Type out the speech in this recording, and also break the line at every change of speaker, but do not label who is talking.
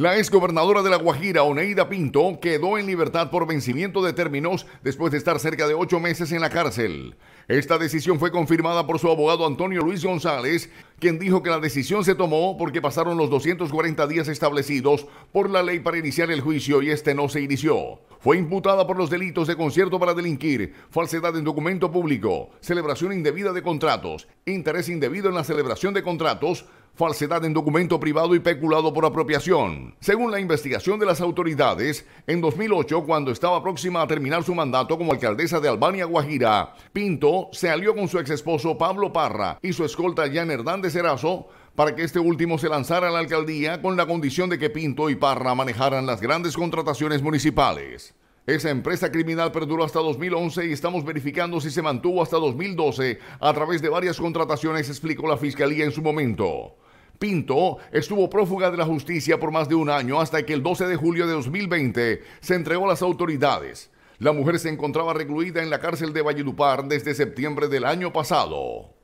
La exgobernadora de La Guajira, Oneida Pinto, quedó en libertad por vencimiento de términos después de estar cerca de ocho meses en la cárcel. Esta decisión fue confirmada por su abogado Antonio Luis González, quien dijo que la decisión se tomó porque pasaron los 240 días establecidos por la ley para iniciar el juicio y este no se inició. Fue imputada por los delitos de concierto para delinquir, falsedad en documento público, celebración indebida de contratos, interés indebido en la celebración de contratos, falsedad en documento privado y peculado por apropiación. Según la investigación de las autoridades, en 2008, cuando estaba próxima a terminar su mandato como alcaldesa de Albania Guajira, Pinto se alió con su exesposo Pablo Parra y su escolta Jan Hernández Erazo para que este último se lanzara a la alcaldía con la condición de que Pinto y Parra manejaran las grandes contrataciones municipales. Esa empresa criminal perduró hasta 2011 y estamos verificando si se mantuvo hasta 2012 a través de varias contrataciones, explicó la Fiscalía en su momento. Pinto estuvo prófuga de la justicia por más de un año hasta que el 12 de julio de 2020 se entregó a las autoridades. La mujer se encontraba recluida en la cárcel de Valledupar desde septiembre del año pasado.